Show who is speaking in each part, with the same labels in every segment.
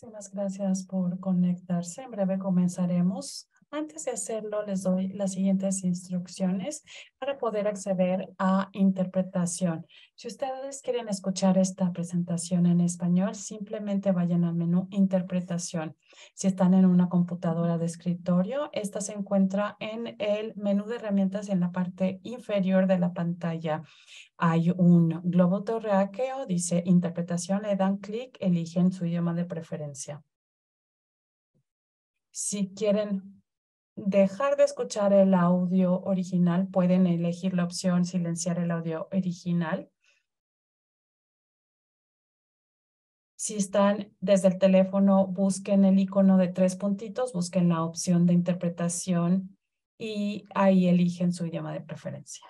Speaker 1: Muchísimas gracias por conectarse. En breve comenzaremos antes de hacerlo, les doy las siguientes instrucciones para poder acceder a interpretación. Si ustedes quieren escuchar esta presentación en español, simplemente vayan al menú Interpretación. Si están en una computadora de escritorio, esta se encuentra en el menú de herramientas en la parte inferior de la pantalla. Hay un globo torreáqueo, dice Interpretación, le dan clic, eligen su idioma de preferencia. Si quieren dejar de escuchar el audio original, pueden elegir la opción silenciar el audio original. Si están desde el teléfono, busquen el icono de tres puntitos, busquen la opción de interpretación
Speaker 2: y ahí eligen su idioma de preferencia.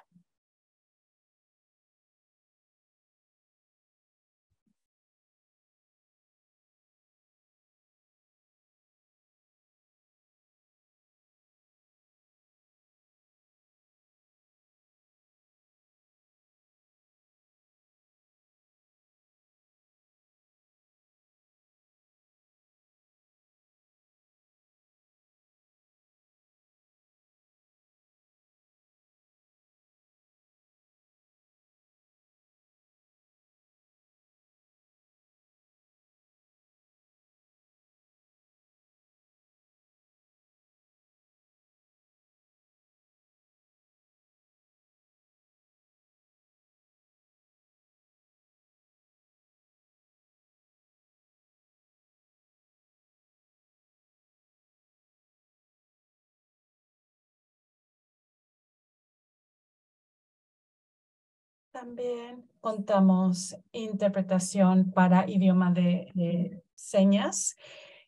Speaker 2: También contamos interpretación para idioma de,
Speaker 1: señas.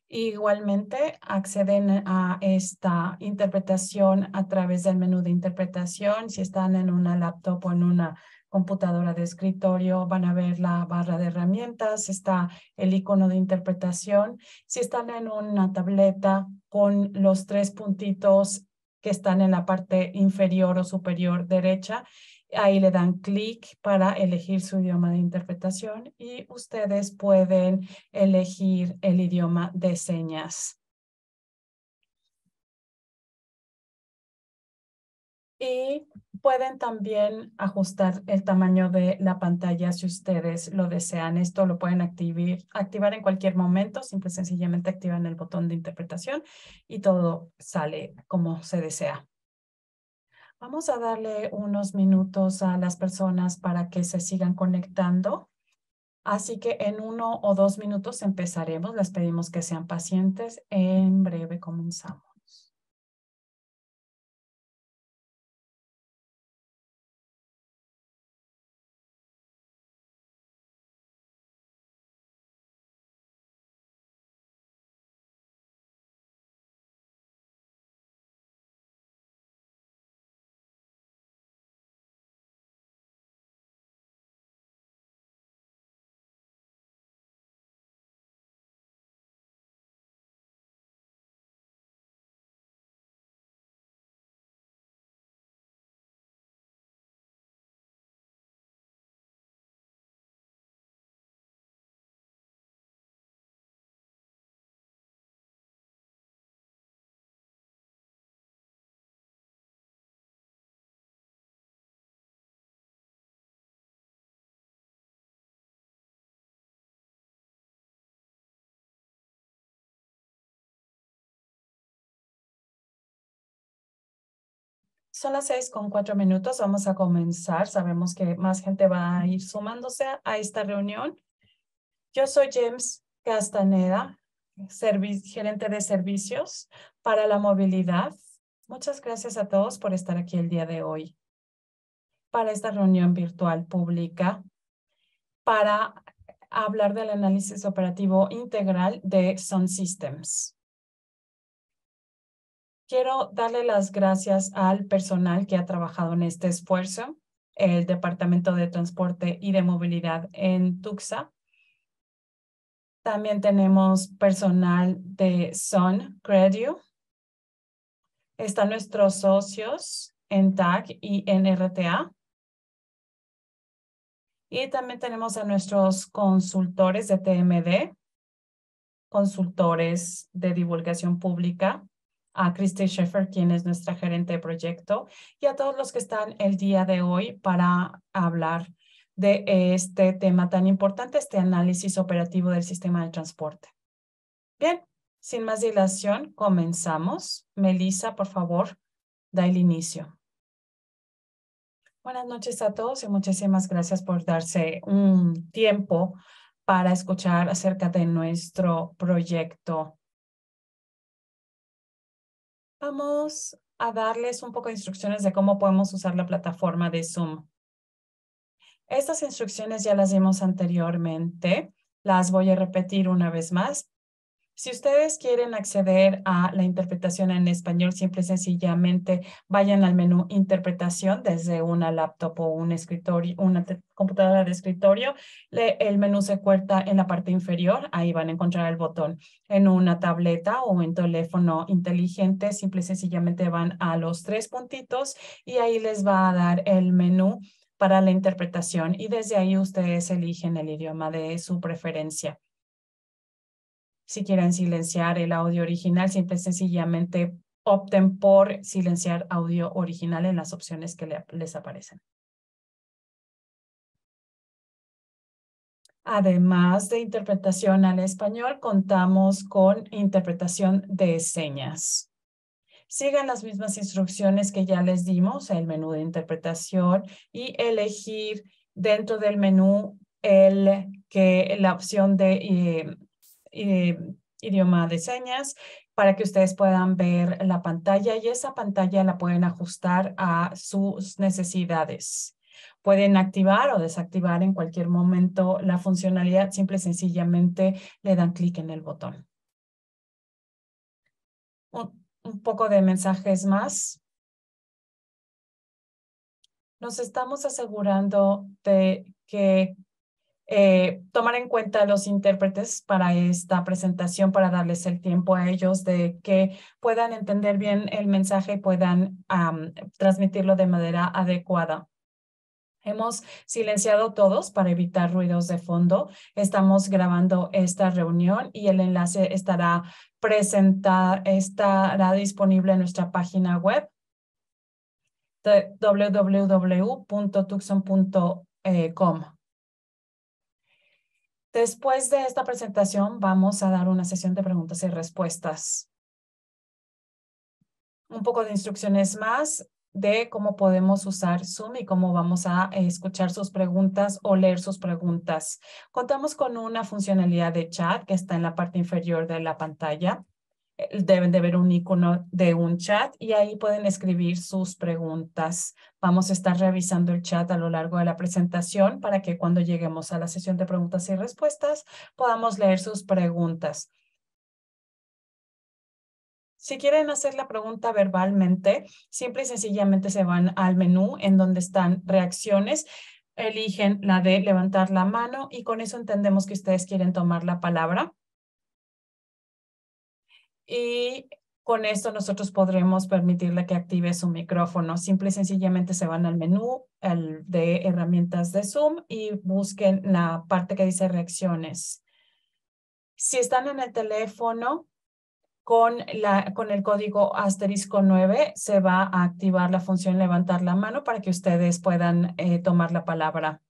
Speaker 1: Igualmente acceden a esta interpretación a través del menú de interpretación. Si están en una laptop o en una computadora de escritorio, van a ver la barra de herramientas, está el icono de interpretación. Si están en una tableta con los tres puntitos que están en la parte inferior o superior derecha, Ahí le dan clic para elegir su idioma de interpretación y ustedes pueden elegir
Speaker 2: el idioma de señas. Y pueden también ajustar el tamaño
Speaker 1: de la pantalla si ustedes lo desean. Esto lo pueden activar, en cualquier momento. Simple sencillamente activan el botón de interpretación y todo sale como se desea. Vamos a darle unos minutos a las personas para que se sigan conectando. Así que en uno o dos minutos empezaremos.
Speaker 2: Les pedimos que sean pacientes. En breve comenzamos. Son las seis con cuatro minutos. Vamos a comenzar. Sabemos que más
Speaker 1: gente va a ir sumándose a esta reunión. Yo soy James Castaneda, gerente de servicios para la movilidad. Muchas gracias a todos por estar aquí el día de hoy para esta reunión virtual pública para hablar del análisis operativo integral de Sun Systems. Quiero darle las gracias al personal que ha trabajado en este esfuerzo, el Departamento de Transporte y de Movilidad en Tuxa. También tenemos personal de Son Credio. Están nuestros socios en TAC y en RTA. Y también tenemos a nuestros consultores de TMD, consultores de divulgación pública a Christy Schaeffer, quien es nuestra gerente de proyecto, y a todos los que están el día de hoy para hablar de este tema tan importante, este análisis operativo del sistema de transporte. Bien, sin más dilación, comenzamos. Melissa, por favor, da el inicio. Buenas noches a todos y muchísimas gracias por darse un tiempo para escuchar acerca de nuestro proyecto Vamos a darles un poco de instrucciones de cómo podemos usar la plataforma de Zoom. Estas instrucciones ya las dimos anteriormente. Las voy a repetir una vez más si ustedes quieren acceder a la interpretación en español, y sencillamente vayan al menú interpretación desde una laptop o un escritorio, una computadora de escritorio. el menú se cuenta en la parte inferior, ahí van a encontrar el botón. En una tableta o en teléfono inteligente, simple y sencillamente van a los tres puntitos y ahí les va a dar el menú para la interpretación y desde ahí ustedes eligen el idioma de su preferencia si quieren silenciar el audio original, simplemente sencillamente opten por silenciar audio original en las opciones que les aparecen. Además de interpretación al español, contamos con interpretación de señas. Sigan las mismas instrucciones que ya les dimos, el menú de interpretación y elegir dentro del menú el, que, la opción de eh, eh, idioma de señas para que ustedes puedan ver la pantalla y esa pantalla la pueden ajustar a sus necesidades. Pueden activar o desactivar en cualquier momento la funcionalidad, simple sencillamente le dan clic en
Speaker 2: el botón. un poco de mensajes más. Nos estamos asegurando
Speaker 1: de que eh, tomar en cuenta a los intérpretes para esta presentación, para darles el tiempo a ellos de que puedan entender bien el mensaje y puedan transmitirlo de manera adecuada. Hemos silenciado todos para evitar ruidos de fondo. Estamos grabando esta reunión y el enlace estará presenta, estará disponible en nuestra página web www.tucson.com. Después de esta presentación vamos a dar una sesión de preguntas y respuestas. Un poco de instrucciones más de cómo podemos usar Zoom y cómo vamos a escuchar sus preguntas o leer sus preguntas. Contamos con una funcionalidad de chat que está en la parte inferior de la pantalla. Eh, deben de ver un icono de un chat y ahí pueden escribir sus preguntas. Vamos a estar revisando el chat a lo largo de la presentación para que cuando lleguemos a la sesión de preguntas y respuestas podamos leer sus preguntas. Si quieren hacer la pregunta verbalmente, simple y sencillamente se van al menú en donde están reacciones eligen la de levantar la mano y con eso entendemos que ustedes quieren tomar la palabra y con esto nosotros podremos permitirle que active su micrófono. Simple y sencillamente se van al menú el de herramientas de Zoom y busquen la parte que dice reacciones. Si están en el teléfono con, la, con el código asterisco 9, se va a activar la función levantar la mano para que ustedes puedan eh, tomar la palabra.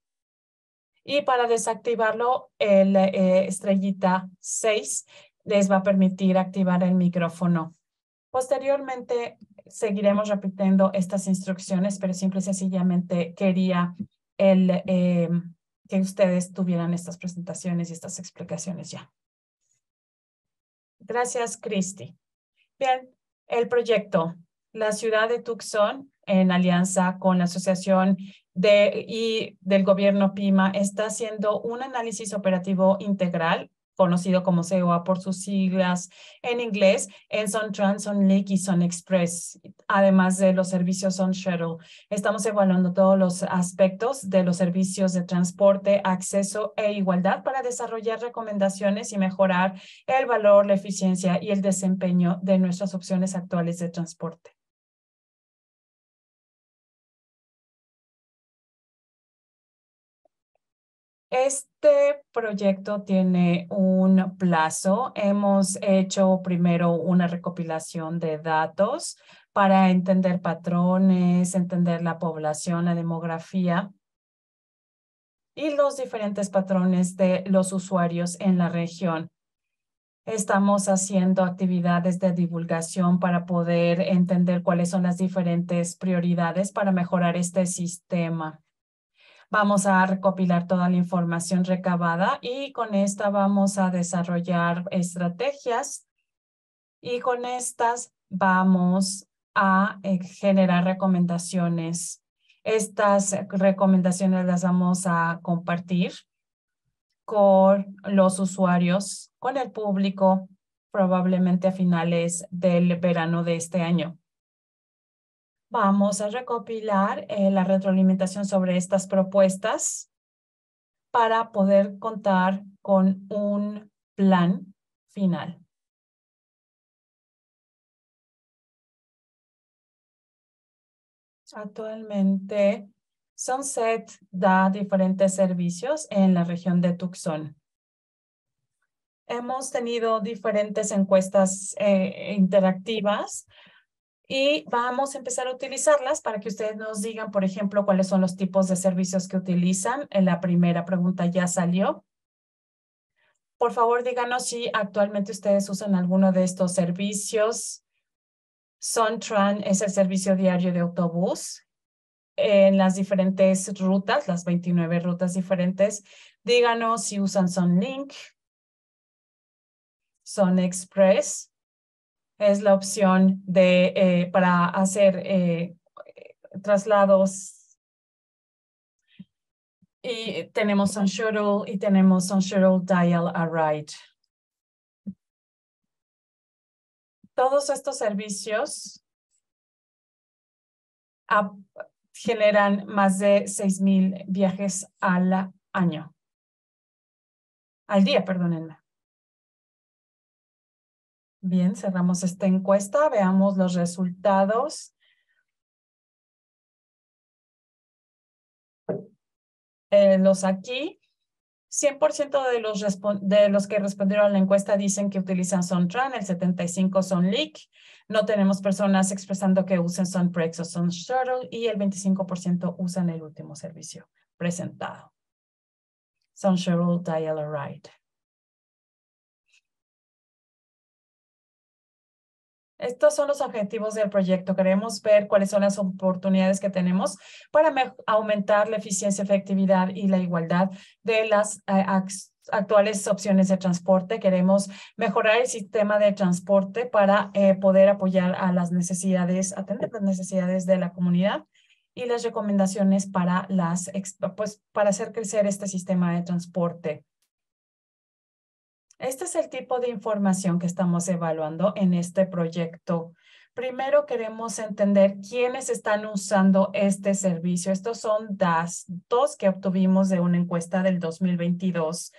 Speaker 1: Y para desactivarlo, el eh, estrellita 6 les va a permitir activar el micrófono. Posteriormente, seguiremos repitiendo estas instrucciones, pero simple y sencillamente quería el, em, que ustedes tuvieran estas presentaciones y estas explicaciones ya. Gracias, Cristi. Bien, el proyecto. La ciudad de Tucson, en alianza con la Asociación de, y del Gobierno PIMA, está haciendo un análisis operativo integral conocido como COA por sus siglas en inglés, en eh, Sun Leak y Express, además de los servicios Shuttle. Estamos evaluando todos los aspectos de los servicios de transporte, acceso e igualdad para desarrollar recomendaciones y mejorar
Speaker 2: el valor, la eficiencia y el desempeño de nuestras opciones actuales de transporte. Este proyecto tiene un plazo.
Speaker 1: Hemos hecho primero una recopilación de datos para entender patrones, entender la población, la demografía y los diferentes patrones de los usuarios en la región. Estamos haciendo actividades de divulgación para poder entender cuáles son las diferentes prioridades para mejorar este sistema. Vamos a recopilar toda la información recabada y con esta vamos a desarrollar estrategias y con estas vamos a eh, generar recomendaciones. Estas recomendaciones las vamos a compartir con los usuarios, con el público, probablemente a finales del verano de este año vamos a recopilar eh, la retroalimentación sobre estas propuestas
Speaker 2: para poder contar con un plan final. Actualmente, Sunset da
Speaker 1: diferentes servicios en la región de Tucson. Hemos tenido diferentes encuestas eh, interactivas y vamos a empezar a utilizarlas para que ustedes nos digan, por ejemplo, cuáles son los tipos de servicios que utilizan. En la primera pregunta ya salió. Por favor, díganos si actualmente ustedes usan alguno de estos servicios. SunTran es el servicio diario de autobús en las diferentes rutas, las 29 rutas diferentes. Díganos si usan SunLink, Express, es la opción de, eh, para hacer eh, traslados. Y tenemos un shuttle y tenemos un shuttle dial a ride.
Speaker 2: Todos estos servicios generan más de 6,000 viajes al año. Al día, perdónenme. Bien, cerramos esta encuesta. Veamos los resultados. Eh, los aquí, 100% de los, de los que respondieron a la encuesta dicen
Speaker 1: que utilizan SonTran, el 75% son Leak. No tenemos personas expresando que usen Sunprex o SunShuttle. y el 25% usan el último servicio presentado.
Speaker 2: SunShuttle, dial Estos son los objetivos del proyecto. Queremos
Speaker 1: ver cuáles son las oportunidades que tenemos para aumentar la eficiencia, efectividad y la igualdad de las eh, actuales opciones de transporte. Queremos mejorar el sistema de transporte para eh, poder apoyar a las necesidades, atender las necesidades de la comunidad y las recomendaciones para, las, pues, para hacer crecer este sistema de transporte. Este es el tipo de información que estamos evaluando en este proyecto. Primero queremos entender quiénes están usando este servicio. Estos son datos que obtuvimos de una encuesta del 2022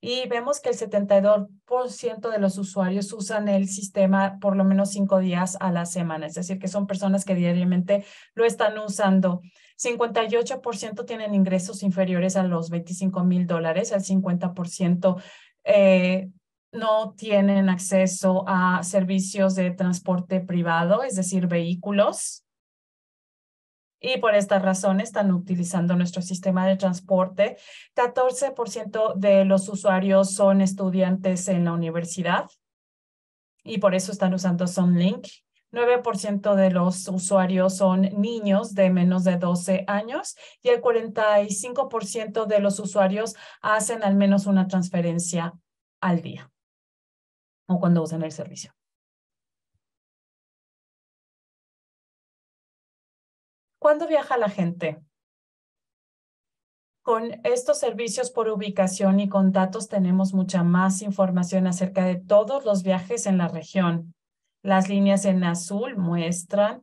Speaker 1: y vemos que el 72% de los usuarios usan el sistema por lo menos cinco días a la semana, es decir, que son personas que diariamente lo están usando. 58% tienen ingresos inferiores a los 25 mil dólares, el 50% eh, no tienen acceso a servicios de transporte privado, es decir, vehículos. Y por esta razón están utilizando nuestro sistema de transporte. 14% de los usuarios son estudiantes en la universidad y por eso están usando SunLink 9% de los usuarios son niños de menos de 12 años y el 45%
Speaker 2: de los usuarios hacen al menos una transferencia al día o cuando usan el servicio. ¿Cuándo viaja la gente? Con
Speaker 1: estos servicios por ubicación y con datos tenemos mucha más información acerca de todos los viajes en la región. Las líneas en azul muestran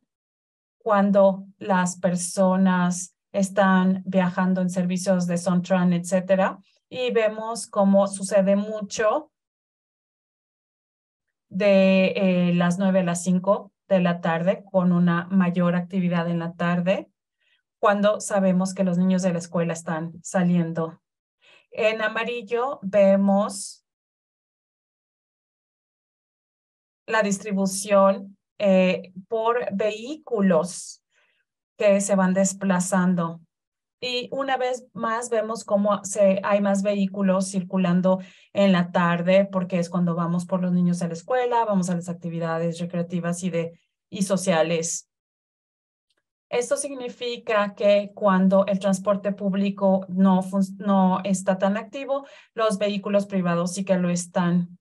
Speaker 1: cuando las personas están viajando en servicios de Sontran, etcétera, y vemos cómo sucede mucho de eh, las 9 a las 5 de la tarde con una mayor actividad en la tarde cuando sabemos que los niños de la escuela están saliendo. En amarillo vemos la distribución eh, por vehículos que se van desplazando. Y una vez más vemos cómo se, hay más vehículos circulando en la tarde, porque es cuando vamos por los niños a la escuela, vamos a las actividades recreativas y, de, y sociales. Esto significa que cuando el transporte público no, no está tan activo, los vehículos privados sí que lo están.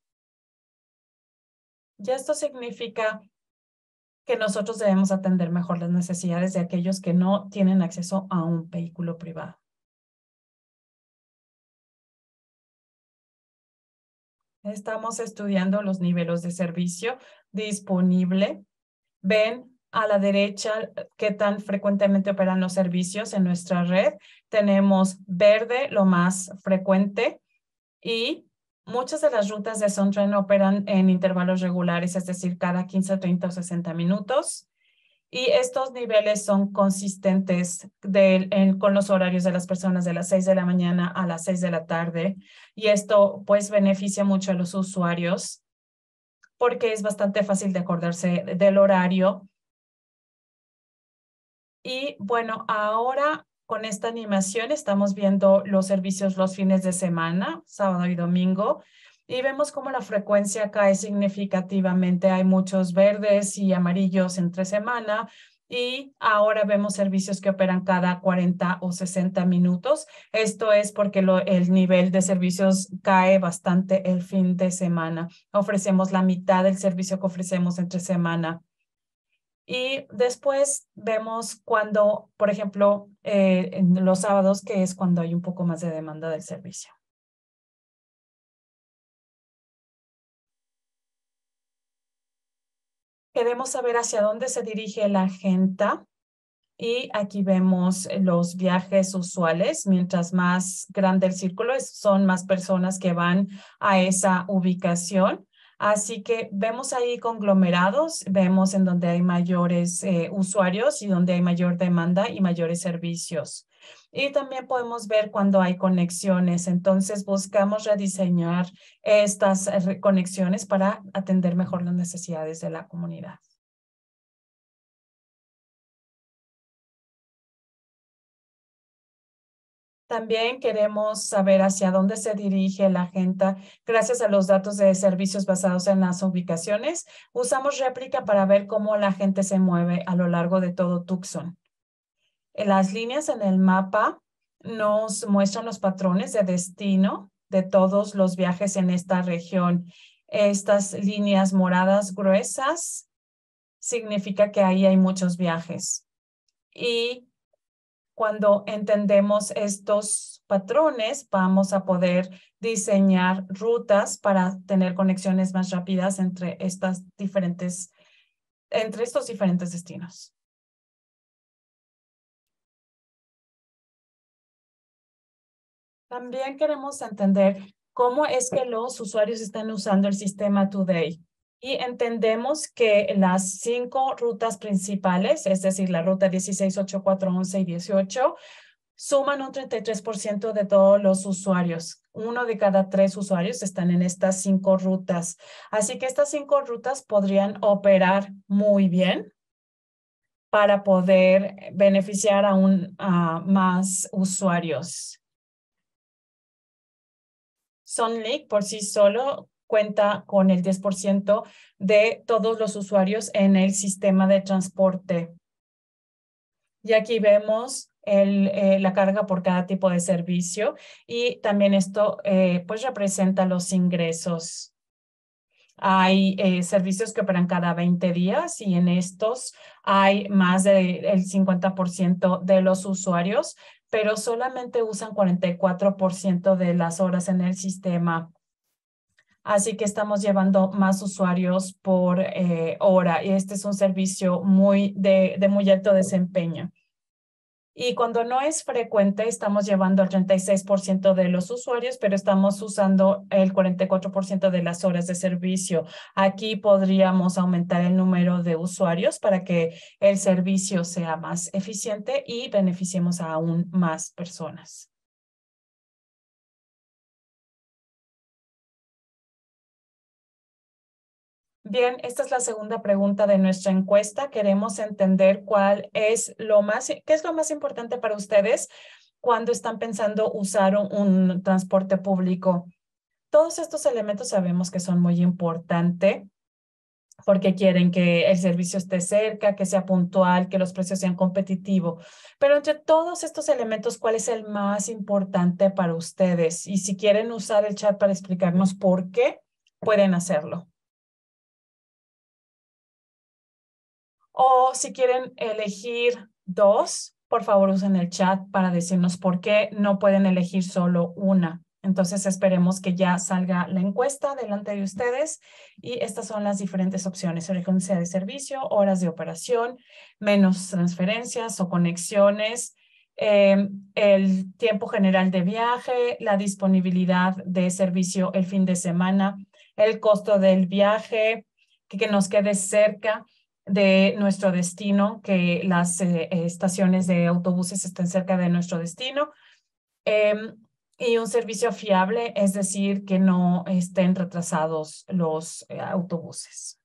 Speaker 1: Y esto significa que nosotros debemos atender mejor
Speaker 2: las necesidades de aquellos que no tienen acceso a un vehículo privado. Estamos estudiando los niveles de servicio disponible. Ven a la derecha
Speaker 1: qué tan frecuentemente operan los servicios en nuestra red. Tenemos verde, lo más frecuente, y Muchas de las rutas de SunTrain operan en intervalos regulares, es decir, cada 15, 30 o 60 minutos. Y estos niveles son consistentes con los horarios de las personas de las 6 de la mañana a las 6 de la tarde. Y esto pues beneficia mucho a los usuarios porque es bastante fácil de acordarse del horario. Y bueno, ahora con esta animación estamos viendo los servicios los fines de semana, sábado y domingo, y vemos cómo la frecuencia cae significativamente. Hay muchos verdes y amarillos entre semana, y ahora vemos servicios que operan cada 40 o 60 minutos. Esto es porque el nivel de servicios cae bastante el fin de semana. Ofrecemos la mitad del servicio que ofrecemos entre semana. Y después vemos cuando, por ejemplo, eh, en los sábados, que es cuando hay un poco más de demanda del servicio.
Speaker 2: Queremos saber hacia dónde se dirige la agenda
Speaker 1: y aquí vemos los viajes usuales. Mientras más grande el círculo, son más personas que van a esa ubicación. Así que vemos ahí conglomerados, vemos en donde hay mayores eh, usuarios y donde hay mayor demanda y mayores servicios. Y también podemos ver cuando hay conexiones. Entonces buscamos rediseñar estas conexiones
Speaker 2: para atender mejor las necesidades de la comunidad. También queremos saber hacia dónde se dirige la gente. gracias a los datos de servicios basados
Speaker 1: en las ubicaciones. Usamos réplica para ver cómo la gente se mueve a lo largo de todo Tucson. Las líneas en el mapa nos muestran los patrones de destino de todos los viajes en esta región. Estas líneas moradas gruesas significa que ahí hay muchos viajes. Y cuando entendemos estos patrones, vamos a poder diseñar rutas para tener conexiones más
Speaker 2: rápidas entre estas diferentes, entre estos diferentes destinos. También queremos entender cómo es que los usuarios están usando el sistema
Speaker 1: Today y entendemos que las cinco rutas principales, es decir, la ruta 16, 8, 4, 11 y 18, suman un 33% de todos los usuarios. Uno de cada tres usuarios están en estas cinco rutas. Así que estas cinco rutas podrían operar muy bien para poder beneficiar aún a más usuarios. Son por sí solo cuenta con el 10% de todos los usuarios en el sistema de transporte. Y aquí vemos eh, la carga por cada tipo de servicio y también esto eh, pues representa los ingresos. Hay eh, servicios que operan cada 20 días y en estos hay más del 50% de los usuarios, pero solamente usan 44% de las horas en el sistema. Así que estamos llevando más usuarios por eh, hora y este es un servicio muy de, de muy alto desempeño. Y cuando no es frecuente, estamos llevando el 36% de los usuarios, pero estamos usando el 44% de las horas de servicio. Aquí podríamos aumentar el número de usuarios para que el servicio
Speaker 2: sea más eficiente y beneficiemos a aún más personas. Bien, esta es la segunda pregunta de nuestra encuesta. Queremos entender cuál
Speaker 1: es lo más, qué es lo más importante para ustedes cuando están pensando usar un, un transporte público. Todos estos elementos sabemos que son muy importantes porque quieren que el servicio esté cerca, que sea puntual, que los precios sean competitivos. Pero entre todos estos elementos, ¿cuál es el más importante para ustedes? Y si quieren usar el chat para explicarnos por qué, pueden hacerlo.
Speaker 2: O si quieren
Speaker 1: elegir dos, por favor usen el chat para decirnos por qué no pueden elegir solo una. Entonces esperemos que ya salga la encuesta delante de ustedes y estas son las diferentes opciones, frecuencia de servicio, horas de operación, menos transferencias o conexiones, eh, el tiempo general de viaje, la disponibilidad de servicio el fin de semana, el costo del viaje, que nos quede cerca de nuestro destino, que las eh, estaciones de autobuses estén cerca de nuestro destino. Em, y un servicio fiable, es decir, que no estén retrasados los
Speaker 2: eh, autobuses.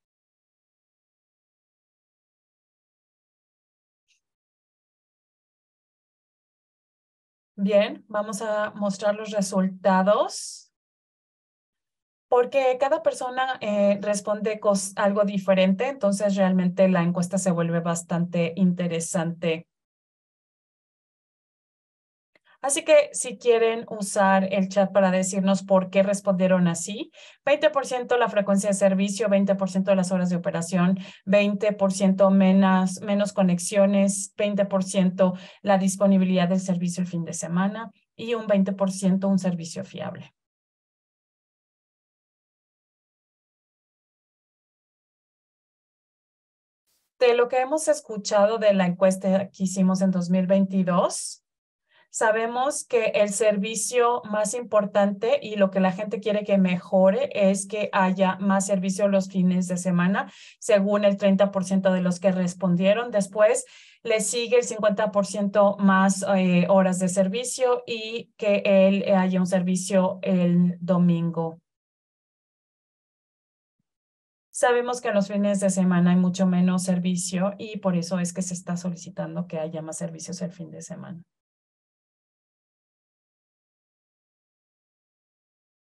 Speaker 2: Bien, vamos a mostrar los resultados porque cada persona eh,
Speaker 1: responde algo diferente, entonces realmente la encuesta se vuelve bastante interesante. Así que si quieren usar el chat para decirnos por qué respondieron así, 20% la frecuencia de servicio, 20% las horas de operación, 20% menos conexiones, 20% la disponibilidad del servicio el fin de semana y un 20%
Speaker 2: un servicio fiable. de lo que hemos escuchado de la
Speaker 1: encuesta que hicimos en 2022, sabemos que el servicio más importante y lo que la gente quiere que mejore es que haya más servicio los fines de semana, según el 30% de los que respondieron. Después le sigue el 50% más eh, horas de servicio y que él, haya un servicio el domingo. Sabemos que los fines de semana hay mucho menos servicio y por eso es que se está
Speaker 2: solicitando que haya más servicios el fin de semana.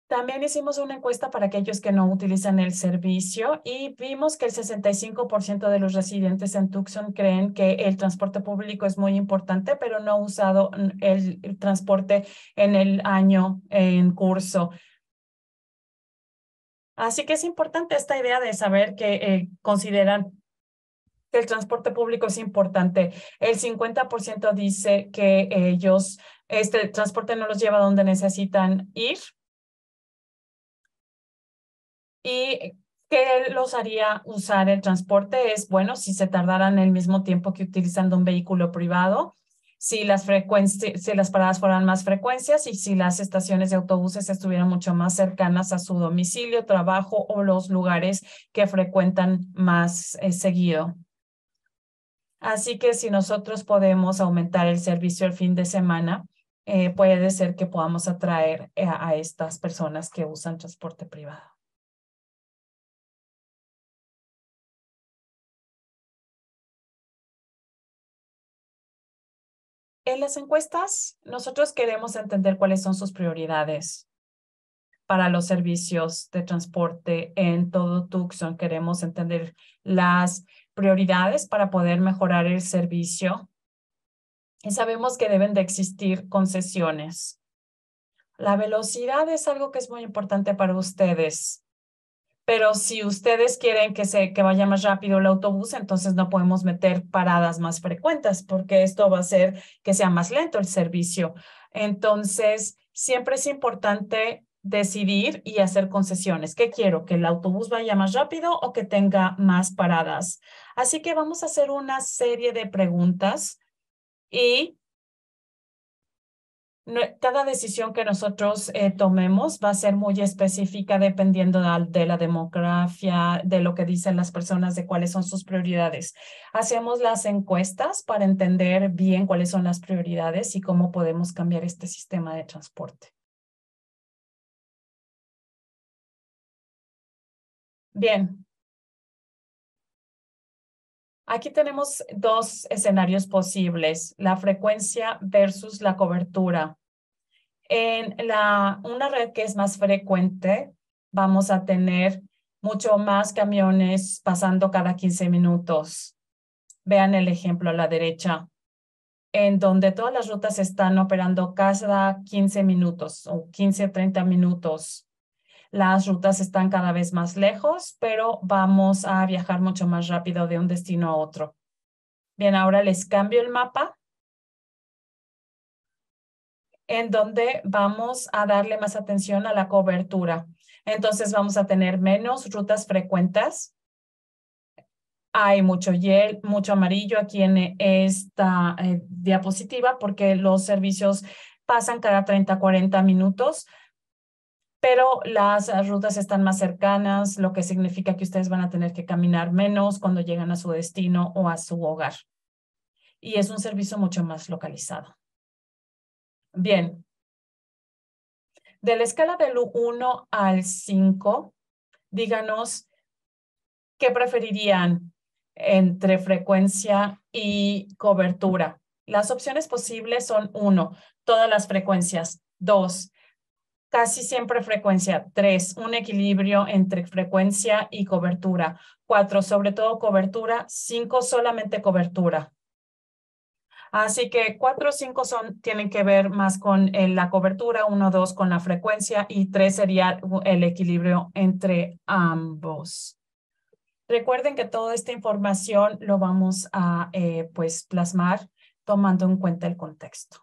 Speaker 2: También hicimos una encuesta para aquellos que no utilizan el
Speaker 1: servicio y vimos que el 65% de los residentes en Tucson creen que el transporte público es muy importante, pero no ha usado el transporte en el año en curso. Así que es importante esta idea de saber que eh, consideran que el transporte público es importante. El 50% dice que ellos, este transporte no los lleva donde necesitan ir y que los haría usar el transporte es, bueno, si se tardaran el mismo tiempo que utilizando un vehículo privado, si las, las paradas fueran más frecuencias y si las estaciones de autobuses estuvieran mucho más cercanas a su domicilio, trabajo o los lugares que frecuentan más eh, seguido. Así que si nosotros podemos aumentar el servicio el fin de semana, eh, puede ser que podamos
Speaker 2: atraer eh, a estas personas que usan transporte privado. en las encuestas nosotros queremos entender cuáles son
Speaker 1: sus prioridades para los servicios de transporte en todo Tucson. Queremos entender las prioridades para poder mejorar el servicio. Y sabemos que deben de existir concesiones. La velocidad es algo que es muy importante para ustedes pero si ustedes quieren que, se, que vaya más rápido el autobús, entonces no podemos meter paradas más frecuentes porque esto va a hacer que sea más lento el servicio. Entonces, siempre es importante decidir y hacer concesiones. ¿Qué quiero? ¿Que el autobús vaya más rápido o que tenga más paradas? Así que vamos a hacer una serie de preguntas y cada decisión que nosotros eh, tomemos va a ser muy específica dependiendo de, la demografía, de lo que dicen las personas, de cuáles son sus prioridades. Hacemos las encuestas
Speaker 2: para entender bien cuáles son las prioridades y cómo podemos cambiar este sistema de transporte. Bien, Aquí tenemos dos escenarios
Speaker 1: posibles, la frecuencia versus la cobertura. En la, una red que es más frecuente, vamos a tener mucho más camiones pasando cada 15 minutos. Vean el ejemplo a la derecha, en donde todas las rutas están operando cada 15 minutos o 15, 30 minutos. Las rutas están cada vez más lejos, pero vamos a viajar mucho más rápido de un destino a otro. Bien, ahora les cambio el mapa en donde vamos a darle más atención a la cobertura. Entonces vamos a tener menos rutas frecuentes. Hay mucho hiel, mucho amarillo aquí en esta eh, diapositiva porque los servicios pasan cada 30, 40 minutos pero las rutas están más cercanas, lo que significa que ustedes van a tener que caminar menos cuando llegan a su destino o a su hogar. Y es un servicio mucho más localizado. Bien. De la escala del 1 al 5, díganos qué preferirían entre frecuencia y cobertura. Las opciones posibles son 1, todas las frecuencias, 2, casi siempre frecuencia. Tres, un equilibrio entre frecuencia y cobertura. Cuatro, sobre todo cobertura. Cinco, solamente cobertura. Así que cuatro o cinco son, tienen que ver más con eh, la cobertura, uno dos con la frecuencia y tres sería el equilibrio entre ambos. Recuerden que toda esta información lo vamos a eh, pues
Speaker 2: plasmar tomando en cuenta el contexto.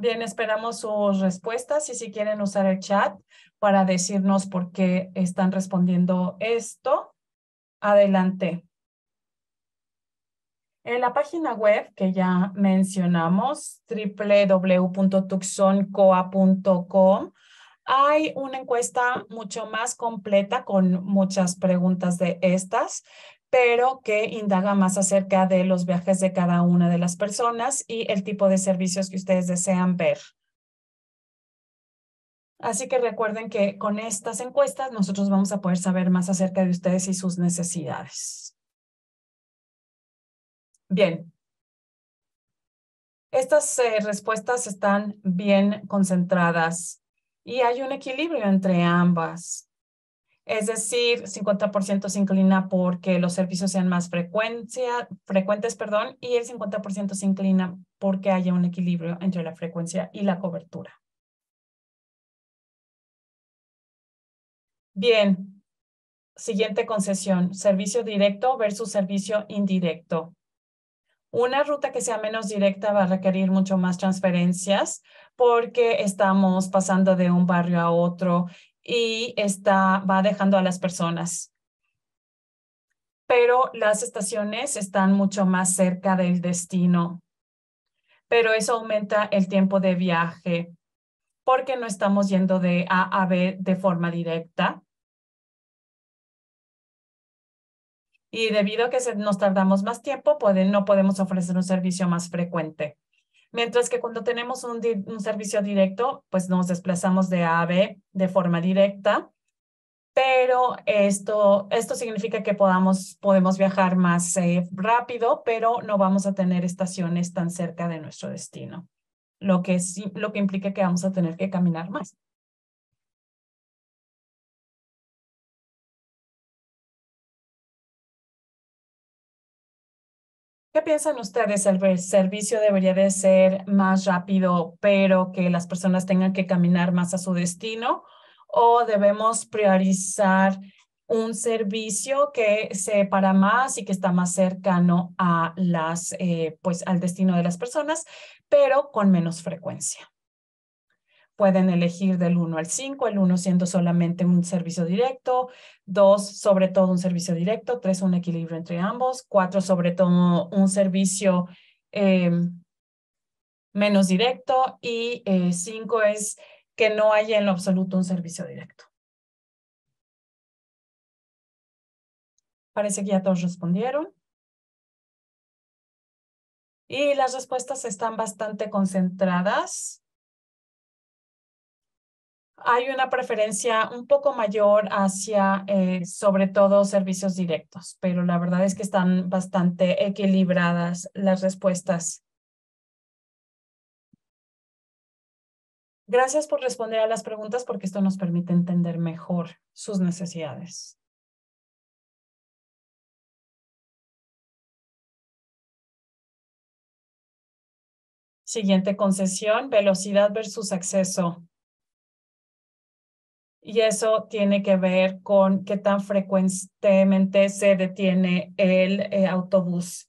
Speaker 2: Bien, esperamos sus respuestas y si quieren usar el chat para
Speaker 1: decirnos por qué están respondiendo esto, adelante. En la página web que ya mencionamos, www.tuxoncoa.com, hay una encuesta mucho más completa con muchas preguntas de estas pero que indaga más acerca de los viajes de cada una de las personas y el tipo de servicios que ustedes desean ver. Así que recuerden que con estas encuestas nosotros vamos a poder saber más acerca de ustedes y sus necesidades.
Speaker 2: Bien. Estas eh,
Speaker 1: respuestas están bien concentradas y hay un equilibrio entre ambas. Es decir, 50% se inclina porque los servicios sean más frecuencia, frecuentes perdón, y el 50% se inclina porque haya un equilibrio
Speaker 2: entre la frecuencia y la cobertura. Bien, siguiente concesión, servicio directo versus
Speaker 1: servicio indirecto. Una ruta que sea menos directa va a requerir mucho más transferencias porque estamos pasando de un barrio a otro y va dejando a las personas. Pero las estaciones están mucho más cerca del destino. Pero eso aumenta el tiempo de viaje porque no estamos yendo de A a B de forma directa. Y debido a que nos tardamos más tiempo, no podemos ofrecer un servicio más frecuente. Mientras que cuando tenemos un, servicio directo, pues nos desplazamos de A a B de forma directa, pero esto, esto significa que podamos, podemos viajar más eh, rápido, pero no vamos a tener estaciones tan cerca de nuestro destino,
Speaker 2: lo que, lo que implica que vamos a tener que caminar más. ¿Qué piensan ustedes? ¿El servicio debería de ser más
Speaker 1: rápido, pero que las personas tengan que caminar más a su destino? ¿O debemos priorizar un servicio que se para más y que está más cercano a las, eh, pues, al destino de las personas, pero con menos frecuencia? pueden elegir del 1 al 5, el 1 siendo solamente un servicio directo, 2 sobre todo un servicio directo, 3 un equilibrio entre ambos, 4 sobre todo un servicio em, menos directo y 5 eh, es que no haya en lo absoluto un servicio directo.
Speaker 2: Parece que ya todos respondieron. Y las respuestas están bastante concentradas hay una preferencia
Speaker 1: un poco mayor hacia, eh, sobre todo, servicios directos, pero la verdad es que están bastante equilibradas las respuestas.
Speaker 2: Gracias por responder a las preguntas porque esto nos permite entender mejor sus necesidades. Siguiente concesión, velocidad versus acceso. Y
Speaker 1: eso tiene que ver con qué tan frecuentemente se detiene el eh, autobús.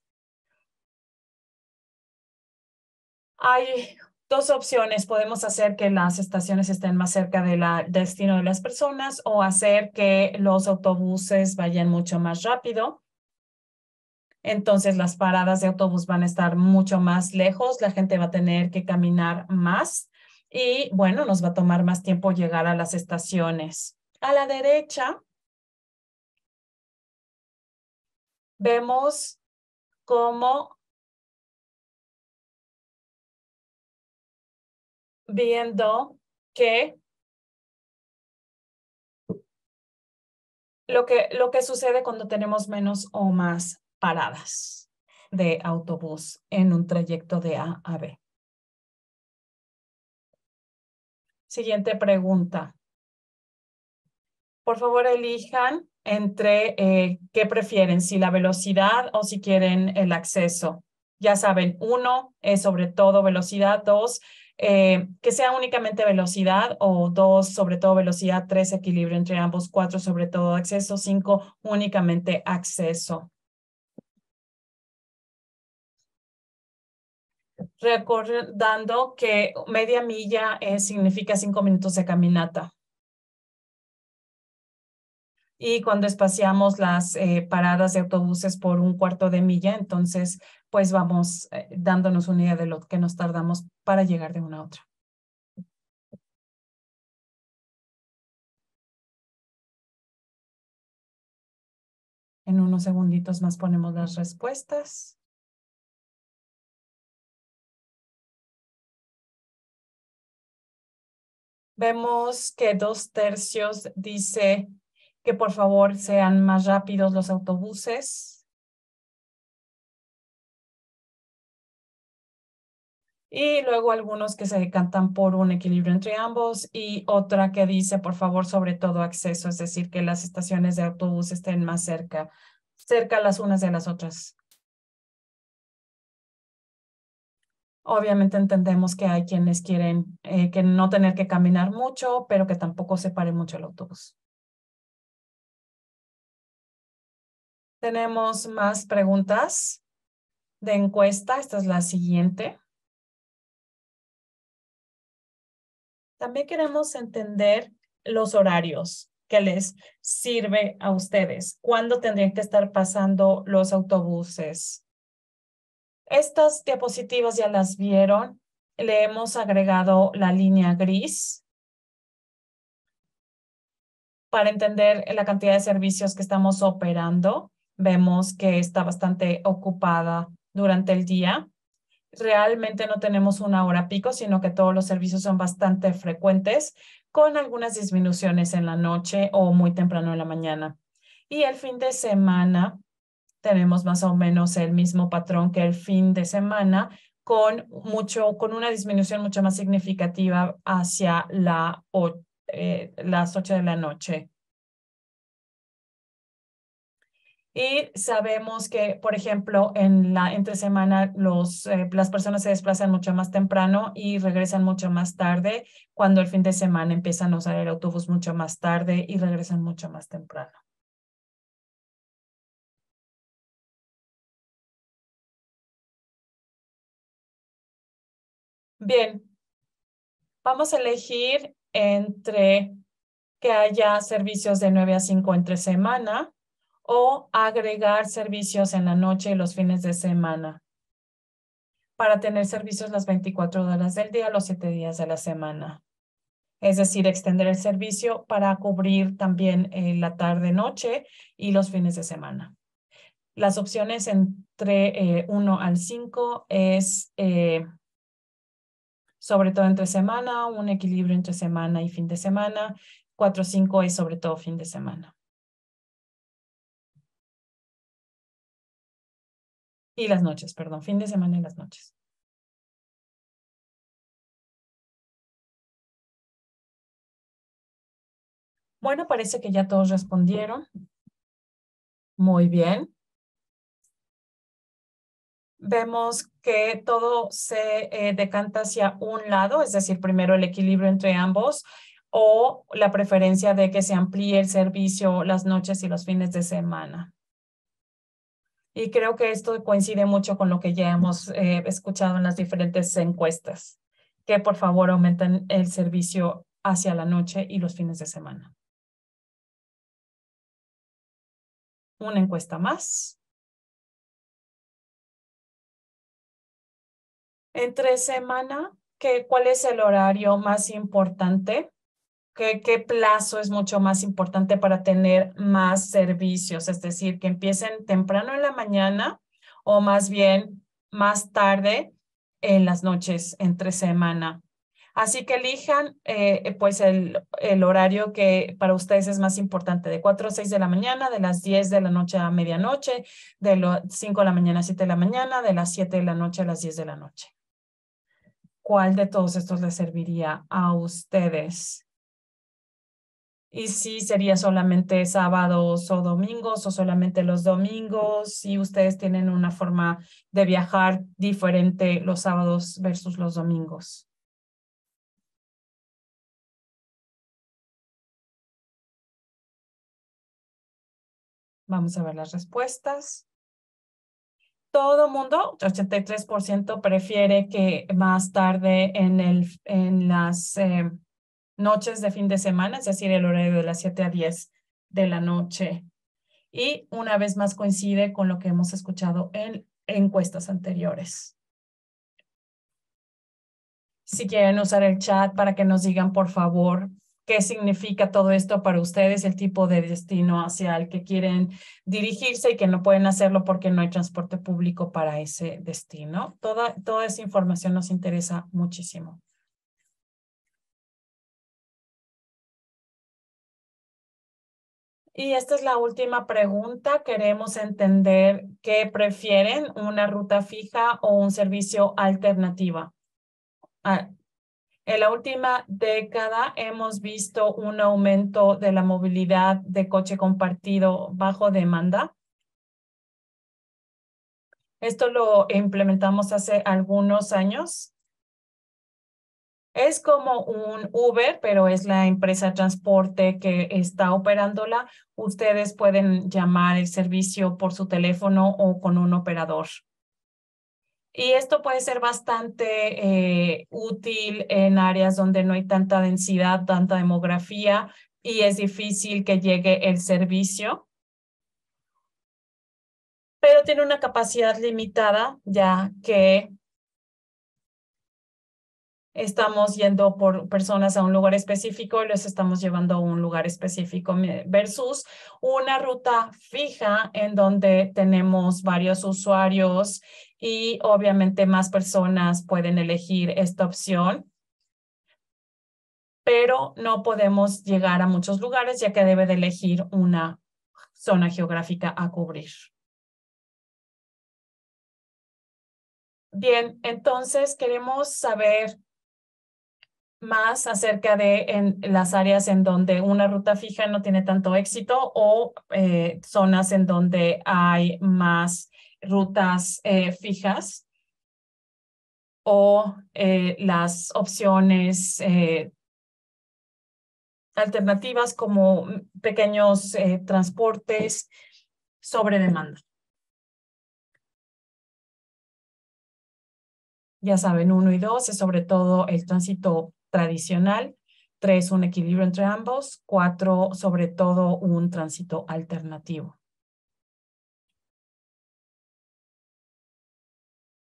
Speaker 2: Hay
Speaker 1: dos opciones. Podemos hacer que las estaciones estén más cerca del destino de las personas o hacer que los autobuses vayan mucho más rápido. Entonces las paradas de autobús van a estar mucho más lejos, la gente va a tener que caminar más y bueno, nos va a tomar más tiempo llegar a las estaciones.
Speaker 2: A la derecha vemos cómo viendo que lo que, lo que sucede cuando tenemos menos o más
Speaker 1: paradas de autobús en un trayecto de A a B. Siguiente pregunta. Por favor, elijan entre eh, qué prefieren, si la velocidad o si quieren el acceso. Ya saben, uno es sobre todo velocidad, dos, eh, que sea únicamente velocidad o dos, sobre todo velocidad, tres, equilibrio entre ambos, cuatro, sobre todo acceso, cinco, únicamente acceso.
Speaker 2: recordando que media milla eh, significa cinco
Speaker 1: minutos de caminata. Y cuando espaciamos las eh, paradas de autobuses por un cuarto de milla, entonces pues vamos eh, dándonos una idea de lo que nos tardamos para
Speaker 2: llegar de una a otra. En unos segunditos más ponemos las respuestas. vemos que dos tercios dice que por favor sean más rápidos los autobuses. Y luego
Speaker 1: algunos que se decantan por un equilibrio entre ambos y otra que dice, por favor, sobre todo acceso, es decir, que las estaciones de autobús estén más cerca, cerca las unas de las otras. Obviamente entendemos que hay quienes quieren eh, que no tener que caminar mucho, pero que tampoco se pare mucho el autobús.
Speaker 2: Tenemos más preguntas de encuesta. Esta es la siguiente.
Speaker 1: También queremos entender los horarios que les sirve a ustedes. ¿Cuándo tendrían que estar pasando los autobuses? Estas diapositivas ya las vieron. Le hemos agregado la línea gris para entender la cantidad de servicios que estamos operando. Vemos que está bastante ocupada durante el día. Realmente no tenemos una hora pico, sino que todos los servicios son bastante frecuentes, con algunas disminuciones en la noche o muy temprano en la mañana. Y el fin de semana tenemos más o menos el mismo patrón que el fin de semana, con, mucho, con una disminución mucho más significativa hacia la, eh, las 8 de la noche. Y sabemos que, por ejemplo, en la entre semana los, eh, las personas se desplazan mucho más temprano y regresan mucho más tarde, cuando el fin de semana empiezan a usar el autobús mucho más tarde
Speaker 2: y regresan mucho más temprano. Bien, vamos a elegir entre que haya
Speaker 1: servicios de 9 a 5 entre semana o agregar servicios en la noche y los fines de semana para tener servicios las 24 horas del día, los 7 días de la semana. Es decir, extender el servicio para cubrir también eh, la tarde-noche y los fines de semana. Las opciones entre 1 eh, al 5 es eh, sobre todo entre semana, un equilibrio entre semana y fin de semana. 4 cinco es
Speaker 2: sobre todo fin de semana. Y las noches, perdón, fin de semana y las noches. Bueno, parece que ya todos respondieron. Muy bien
Speaker 1: vemos que todo se eh, decanta hacia un lado, es decir, primero el equilibrio entre ambos o la preferencia de que se amplíe el servicio las noches y los fines de semana. Y creo que esto coincide mucho con lo que ya hemos eh, escuchado en las diferentes encuestas, que por favor aumenten el servicio hacia la noche y los fines de semana.
Speaker 2: Una encuesta más. entre semana,
Speaker 1: ¿qué, ¿cuál es el horario más importante? ¿Qué, plazo es mucho más importante para tener más servicios? Es decir, que empiecen temprano en la mañana o más bien más tarde en las noches, entre semana. Así que elijan eh, pues el, el, horario que para ustedes es más importante, de 4 a 6 de la mañana, de las 10 de la noche a medianoche, de las 5 de la mañana a 7 de la mañana, de las 7 de la noche a las 10 de la noche cuál de todos estos les serviría a ustedes. Y si sería solamente sábados o domingos o solamente los domingos, si ustedes
Speaker 2: tienen una forma de viajar diferente los sábados versus los domingos. Vamos a ver las respuestas
Speaker 1: todo mundo, 83% prefiere que más tarde en, el, en las eh, noches de fin de semana, es decir, el horario de las 7 a 10 de la noche. Y una vez más coincide con lo que hemos escuchado en encuestas anteriores. Si quieren usar el chat para que nos digan, por favor, qué significa todo esto para ustedes, el tipo de destino hacia el que quieren dirigirse y que no pueden hacerlo porque no hay transporte público para ese destino. Toda, toda esa información nos interesa muchísimo.
Speaker 2: Y esta es la última pregunta. Queremos entender qué
Speaker 1: prefieren, una ruta fija o un servicio alternativa, ah, en la última década hemos visto un aumento de la movilidad de coche compartido bajo demanda. Esto lo implementamos hace algunos años. Es como un Uber, pero es la empresa de transporte que está operándola. Ustedes pueden llamar el servicio por su teléfono o con un operador. Y esto puede ser bastante eh, útil en áreas donde no hay tanta densidad, tanta demografía y es difícil que llegue el servicio. Pero tiene una capacidad limitada ya que estamos yendo por personas a un lugar específico y los estamos llevando a un lugar específico versus una ruta fija en donde tenemos varios usuarios y obviamente más personas pueden elegir esta opción. Pero no podemos llegar a muchos lugares ya que debe de elegir una zona geográfica a cubrir. Bien, entonces queremos saber más acerca de las áreas en donde una ruta fija no tiene tanto éxito o eh, zonas en donde hay más rutas eh, fijas o eh, las opciones alternativas como
Speaker 2: pequeños transportes sobre demanda. ya saben, uno y dos es sobre todo
Speaker 1: el tránsito tradicional, tres, un equilibrio entre ambos, cuatro, sobre
Speaker 2: todo, un tránsito alternativo.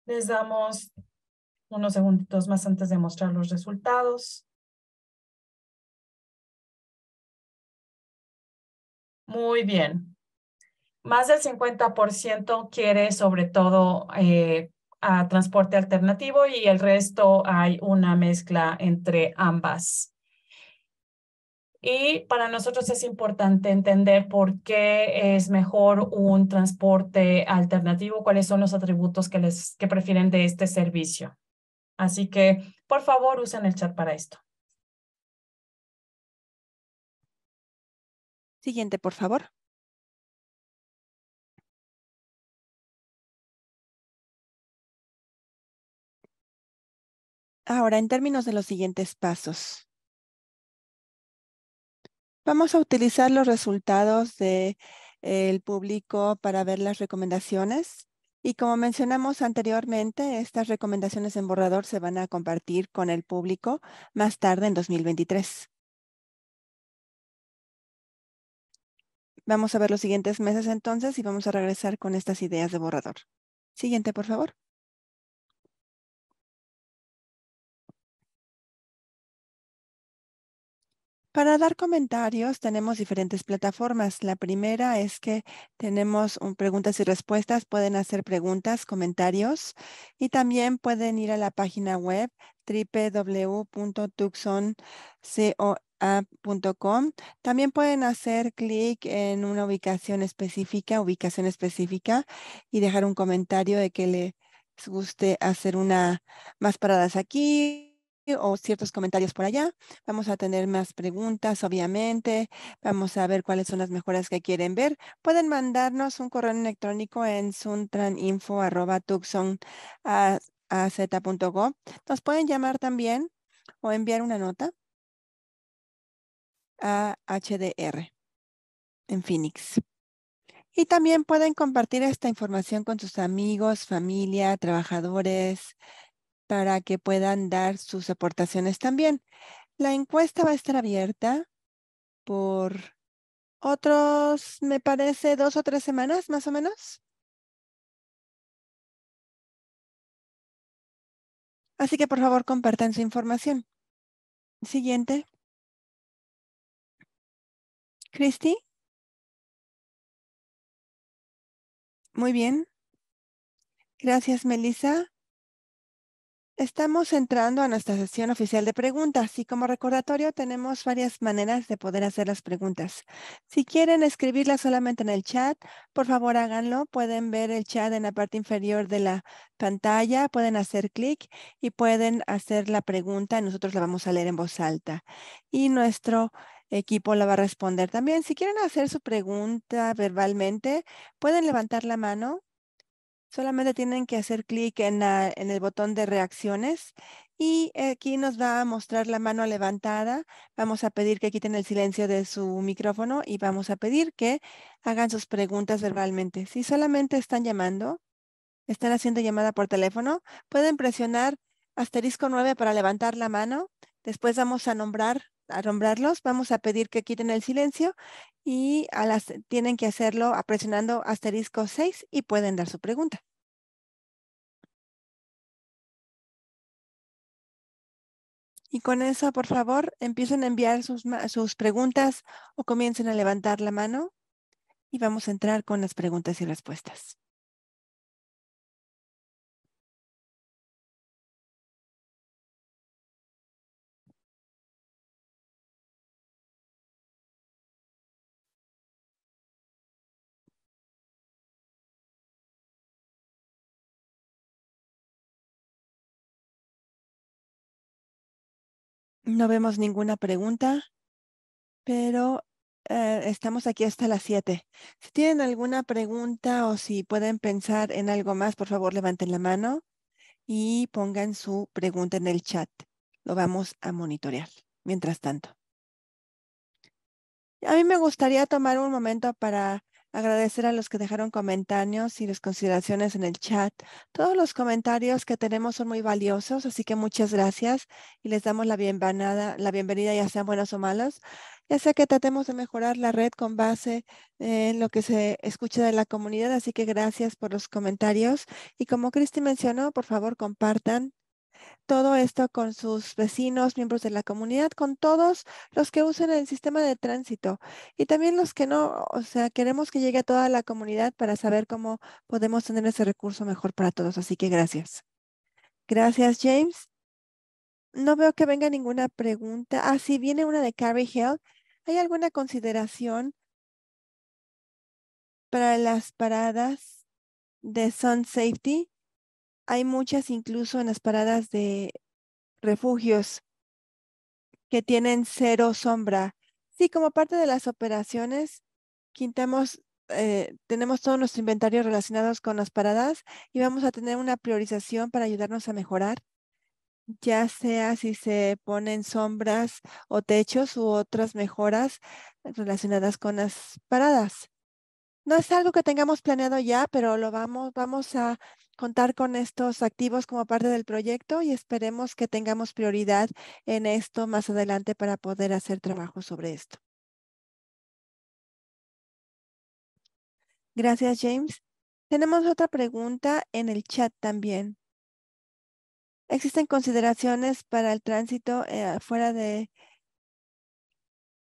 Speaker 2: Les damos unos segunditos más antes de mostrar los resultados. Muy bien. Más del 50% quiere
Speaker 1: sobre todo eh, a transporte alternativo y el resto hay una mezcla entre ambas. Y para nosotros es importante entender por qué es mejor un transporte alternativo, cuáles son los atributos que, les, que prefieren de este servicio. Así que, por
Speaker 2: favor, usen el chat para esto. Siguiente, por favor. Ahora, en términos de los siguientes pasos, vamos a
Speaker 3: utilizar los resultados del eh, público para ver las recomendaciones. Y como mencionamos anteriormente, estas recomendaciones en borrador se van a compartir con el público más tarde en 2023. Vamos a ver los siguientes meses entonces y vamos a regresar con estas ideas de borrador.
Speaker 2: Siguiente, por favor. Para dar comentarios tenemos
Speaker 3: diferentes plataformas. La primera es que tenemos un preguntas y respuestas. Pueden hacer preguntas, comentarios y también pueden ir a la página web www.tucsoncoa.com. También pueden hacer clic en una ubicación específica, ubicación específica y dejar un comentario de que les guste hacer una más paradas aquí o ciertos comentarios por allá. Vamos a tener más preguntas, obviamente. Vamos a ver cuáles son las mejoras que quieren ver. Pueden mandarnos un correo electrónico en suntraninfo.tucson.az.gov. Nos pueden llamar también o enviar una nota a HDR en Phoenix. Y también pueden compartir esta información con sus amigos, familia, trabajadores, para que puedan dar sus aportaciones también. La encuesta va a estar abierta por
Speaker 2: otros, me parece, dos o tres semanas más o menos. Así que por favor compartan su información. Siguiente. Christy. Muy bien. Gracias, Melissa. Estamos entrando a nuestra
Speaker 3: sesión oficial de preguntas y como recordatorio tenemos varias maneras de poder hacer las preguntas. Si quieren escribirla solamente en el chat, por favor háganlo. Pueden ver el chat en la parte inferior de la pantalla, pueden hacer clic y pueden hacer la pregunta nosotros la vamos a leer en voz alta. Y nuestro equipo la va a responder también. Si quieren hacer su pregunta verbalmente, pueden levantar la mano Solamente tienen que hacer clic en, el botón de reacciones y aquí nos va a mostrar la mano levantada. Vamos a pedir que quiten el silencio de su micrófono y vamos a pedir que hagan sus preguntas verbalmente. Si solamente están llamando, están haciendo llamada por teléfono, pueden presionar asterisco 9 para levantar la mano. Después vamos a nombrar vamos a pedir que quiten el silencio
Speaker 2: y a las, tienen que hacerlo presionando asterisco 6 y pueden dar su pregunta. Y con eso, por favor, empiecen a enviar sus, sus preguntas o comiencen a levantar la mano y vamos a entrar con las preguntas y respuestas. No vemos ninguna pregunta, pero
Speaker 3: eh, estamos aquí hasta las 7. Si tienen alguna pregunta o si pueden pensar en algo más, por favor levanten la mano y pongan su pregunta en el chat. Lo vamos a monitorear mientras tanto. A mí me gustaría tomar un momento para Agradecer a los que dejaron comentarios y las consideraciones en el chat. Todos los comentarios que tenemos son muy valiosos, así que muchas gracias y les damos la bienvenida, la bienvenida ya sean buenos o malos. Ya sea que tratemos de mejorar la red con base en lo que se escucha de la comunidad, así que gracias por los comentarios. Y como Cristi mencionó, por favor compartan todo esto con sus vecinos, miembros de la comunidad, con todos los que usen el sistema de tránsito y también los que no, o sea, queremos que llegue a toda la comunidad para saber cómo podemos tener ese recurso mejor para todos. Así que gracias. Gracias, James. No veo que venga ninguna pregunta. Ah, sí, viene una de Carrie Hill. ¿Hay alguna consideración para las paradas de Sun Safety? Hay muchas incluso en las paradas de refugios que tienen cero sombra. Sí, como parte de las operaciones, quintamos, eh, tenemos todos nuestros inventarios relacionados con las paradas y vamos a tener una priorización para ayudarnos a mejorar, ya sea si se ponen sombras o techos u otras mejoras relacionadas con las paradas no es algo que tengamos planeado ya, pero lo vamos, vamos a contar con estos activos como parte del proyecto y esperemos que tengamos prioridad en esto más adelante para poder hacer trabajo sobre esto. Gracias, James. Tenemos otra pregunta en el chat también. ¿Existen consideraciones para el tránsito eh, fuera de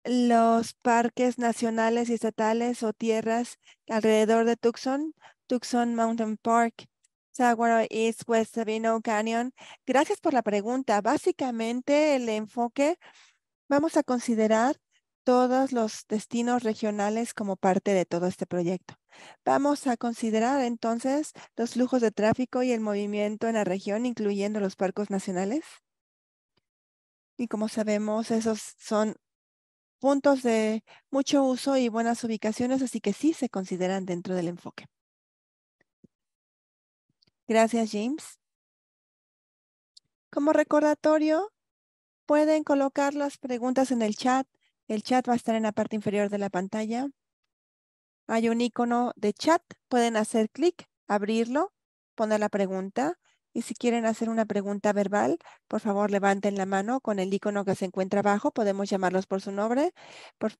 Speaker 3: los parques nacionales y estatales o tierras alrededor de Tucson, Tucson Mountain Park, Saguaro East, West Sabino Canyon. Gracias por la pregunta. Básicamente el enfoque, vamos a considerar todos los destinos regionales como parte de todo este proyecto. Vamos a considerar entonces los flujos de tráfico y el movimiento en la región, incluyendo los parques nacionales. Y como sabemos, esos son puntos de mucho uso y buenas ubicaciones, así que sí se consideran dentro del enfoque. Gracias, James. Como recordatorio, pueden colocar las preguntas en el chat. El chat va a estar en la parte inferior de la pantalla. Hay un icono de chat. Pueden hacer clic, abrirlo, poner la pregunta y si quieren hacer una pregunta verbal, por favor levanten la mano con el icono que se encuentra abajo. Podemos llamarlos por su nombre.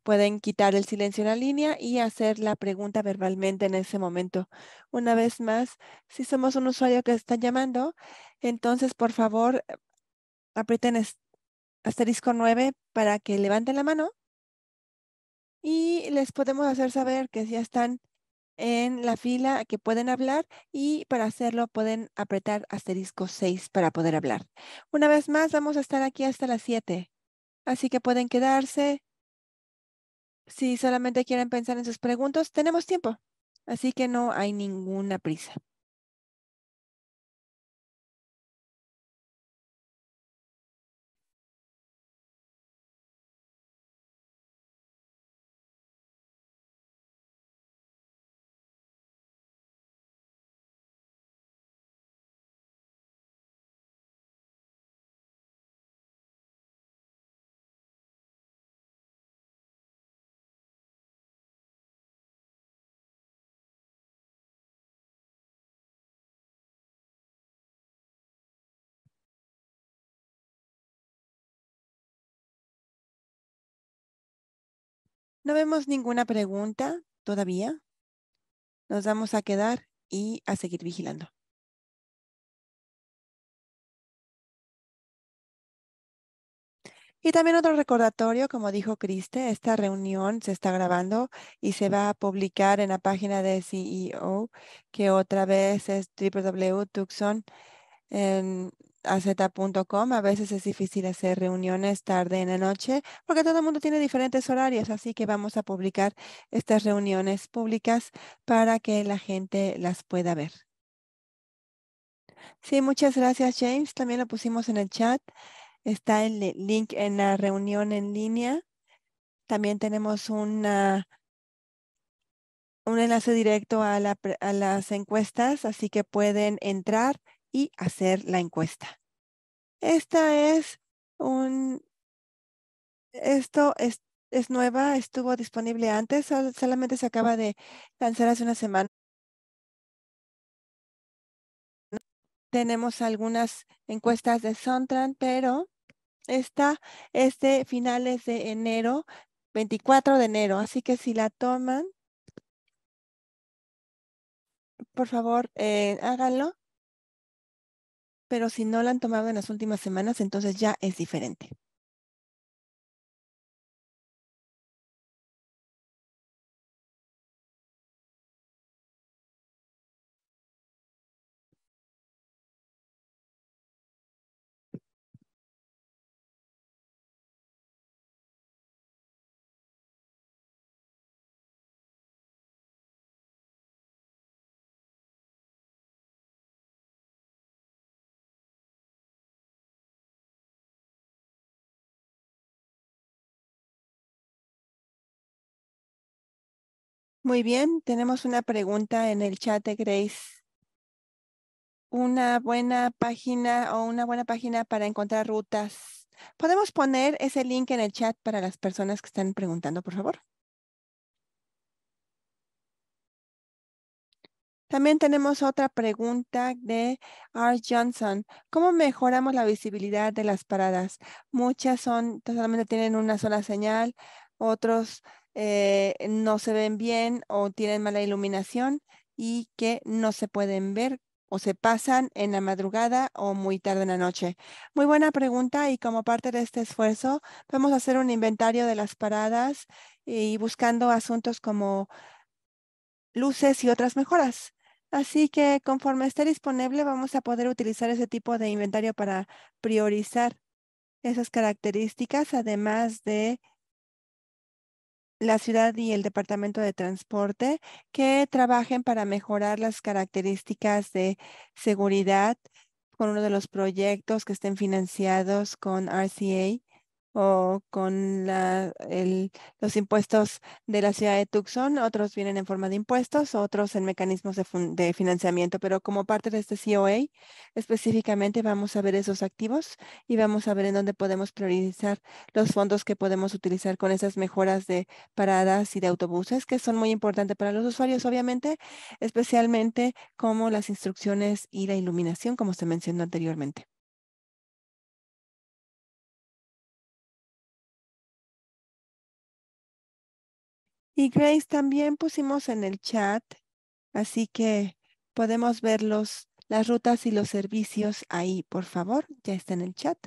Speaker 3: pueden quitar el silencio en la línea y hacer la pregunta verbalmente en ese momento. Una vez más, si somos un usuario que está llamando, entonces por favor aprieten asterisco 9 para que levanten la mano y les podemos hacer saber que ya están en la fila que pueden hablar y para hacerlo pueden apretar asterisco 6 para poder hablar. Una vez más, vamos a estar aquí hasta las 7. Así que pueden quedarse. Si solamente
Speaker 2: quieren pensar en sus preguntas, tenemos tiempo. Así que no hay ninguna prisa. No vemos ninguna pregunta todavía. Nos vamos a quedar y a seguir vigilando. Y también otro recordatorio, como dijo Criste, esta reunión se está
Speaker 3: grabando y se va a publicar en la página de CEO, que otra vez es en az.com. A veces es difícil hacer reuniones tarde en la noche porque todo el mundo tiene diferentes horarios, así que vamos a publicar estas reuniones públicas para que la gente las pueda ver. Sí, muchas gracias James. También lo pusimos en el chat. Está el link en la reunión en línea. También tenemos una, un enlace directo a, la, a las encuestas, así que pueden entrar y hacer la encuesta. Esta es un, esto es, es nueva, estuvo disponible antes, solamente se acaba de lanzar hace una semana. Tenemos algunas encuestas de Sontran, pero esta es de finales de enero, 24 de enero. Así que si la toman, por favor, eh,
Speaker 2: háganlo pero si no la han tomado en las últimas semanas, entonces ya es diferente. Muy bien, tenemos una pregunta en el chat de Grace.
Speaker 3: Una buena página o una buena página para encontrar rutas. ¿Podemos poner ese link en el chat para las personas que están preguntando, por favor? También tenemos otra pregunta de R. Johnson. ¿Cómo mejoramos la visibilidad de las paradas? Muchas son, solamente tienen una sola señal, otros eh, no se ven bien o tienen mala iluminación y que no se pueden ver o se pasan en la madrugada o muy tarde en la noche. Muy buena pregunta y como parte de este esfuerzo vamos a hacer un inventario de las paradas y buscando asuntos como luces y otras mejoras. Así que conforme esté disponible vamos a poder utilizar ese tipo de inventario para priorizar esas características, además de la ciudad y el departamento de transporte que trabajen para mejorar las características de seguridad con uno de los proyectos que estén financiados con RCA o con los impuestos de la ciudad de Tucson. Otros vienen en forma de impuestos, otros en mecanismos de, de, financiamiento, pero como parte de este COA, específicamente vamos a ver esos activos y vamos a ver en dónde podemos priorizar los fondos que podemos utilizar con esas mejoras de paradas y de autobuses, que son muy importantes para los usuarios, obviamente, especialmente como las
Speaker 2: instrucciones y la iluminación, como se mencionó anteriormente. Y Grace, también pusimos en el chat, así que podemos ver las rutas y los servicios ahí, por favor, ya está en el chat.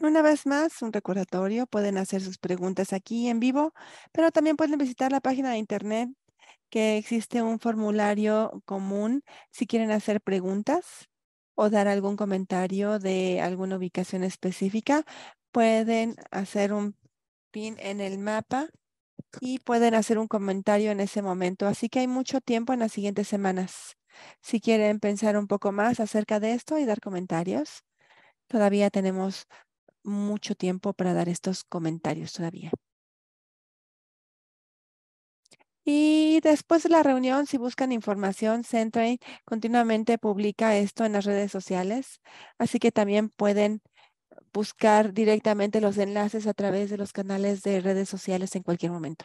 Speaker 2: Una vez más, un recordatorio, pueden hacer sus preguntas aquí en vivo, pero también pueden visitar la
Speaker 3: página de internet que existe un formulario común si quieren hacer preguntas o dar algún comentario de alguna ubicación específica. Pueden hacer un pin en el mapa y pueden hacer un comentario en ese momento. Así que hay mucho tiempo en las siguientes semanas. Si quieren pensar un poco más acerca de esto y dar comentarios, todavía tenemos mucho tiempo para dar estos comentarios todavía. Y después de la reunión, si buscan información, Centrain continuamente publica esto en las redes sociales, así que también pueden buscar
Speaker 2: directamente los enlaces a través de los canales de redes sociales en cualquier momento.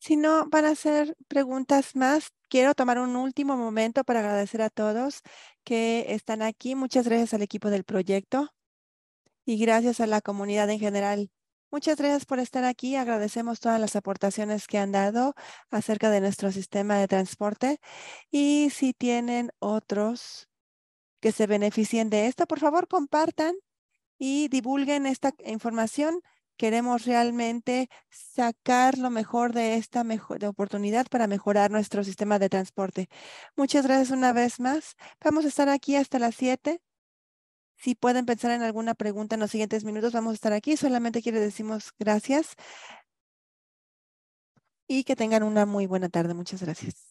Speaker 2: Si no van a hacer preguntas más, quiero tomar un último momento para agradecer a todos
Speaker 3: que están aquí. Muchas gracias al equipo del proyecto y gracias a la comunidad en general. Muchas gracias por estar aquí. Agradecemos todas las aportaciones que han dado acerca de nuestro sistema de transporte. Y si tienen otros que se beneficien de esto, por favor compartan y divulguen esta información queremos realmente sacar lo mejor de esta mejor, de oportunidad para mejorar nuestro sistema de transporte. Muchas gracias una vez más. Vamos a estar aquí hasta las siete. Si pueden pensar en alguna pregunta en los siguientes minutos, vamos a estar
Speaker 2: aquí. Solamente quiero decimos gracias y que tengan una muy buena tarde. Muchas gracias.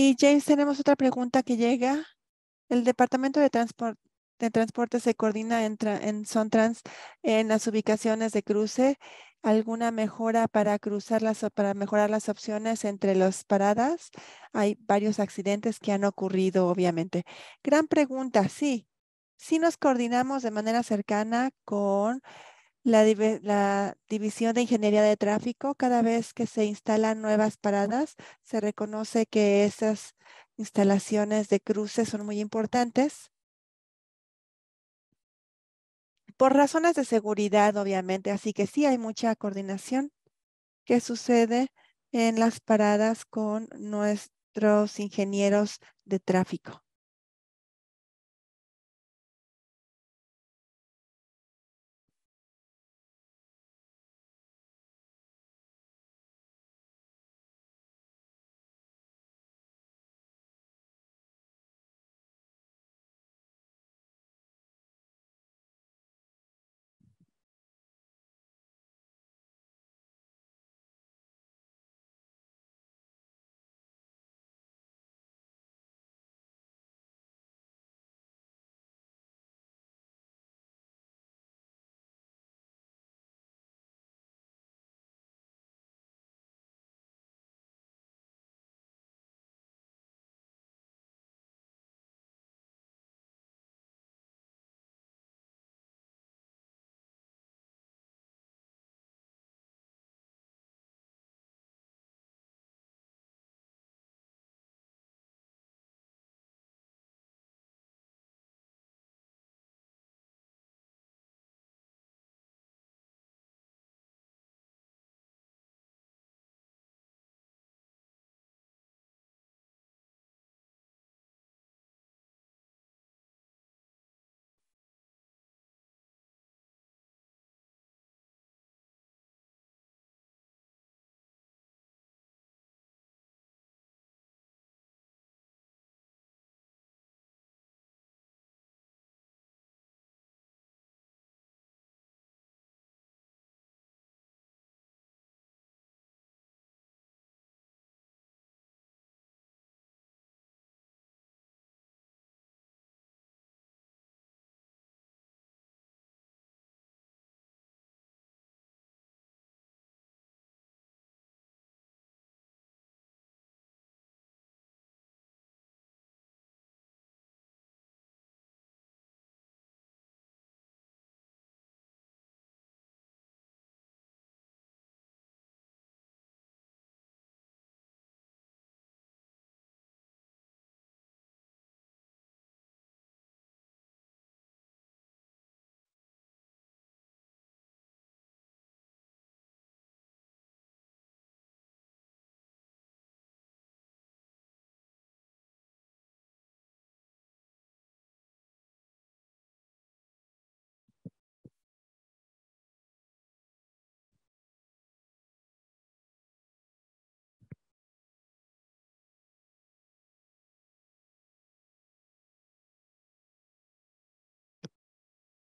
Speaker 2: Y James, tenemos otra pregunta que llega. El
Speaker 3: Departamento de Transporte se coordina en, en Sontrans en las ubicaciones de cruce. ¿Alguna mejora para cruzar las para mejorar las opciones entre las paradas? Hay varios accidentes que han ocurrido, obviamente. Gran pregunta, sí. Sí nos coordinamos de manera cercana con la, división de ingeniería de tráfico, cada vez que se instalan nuevas paradas, se reconoce que esas instalaciones de cruces son muy importantes. Por razones de seguridad, obviamente, así que sí hay mucha coordinación que sucede en las
Speaker 2: paradas con nuestros ingenieros de tráfico.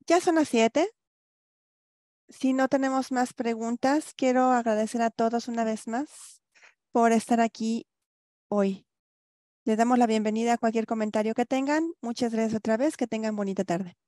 Speaker 2: ya son las siete.
Speaker 3: Si no tenemos más preguntas, quiero agradecer a todos una vez más por estar
Speaker 2: aquí hoy. Les damos la bienvenida a cualquier comentario que tengan. Muchas gracias otra vez. Que tengan bonita tarde.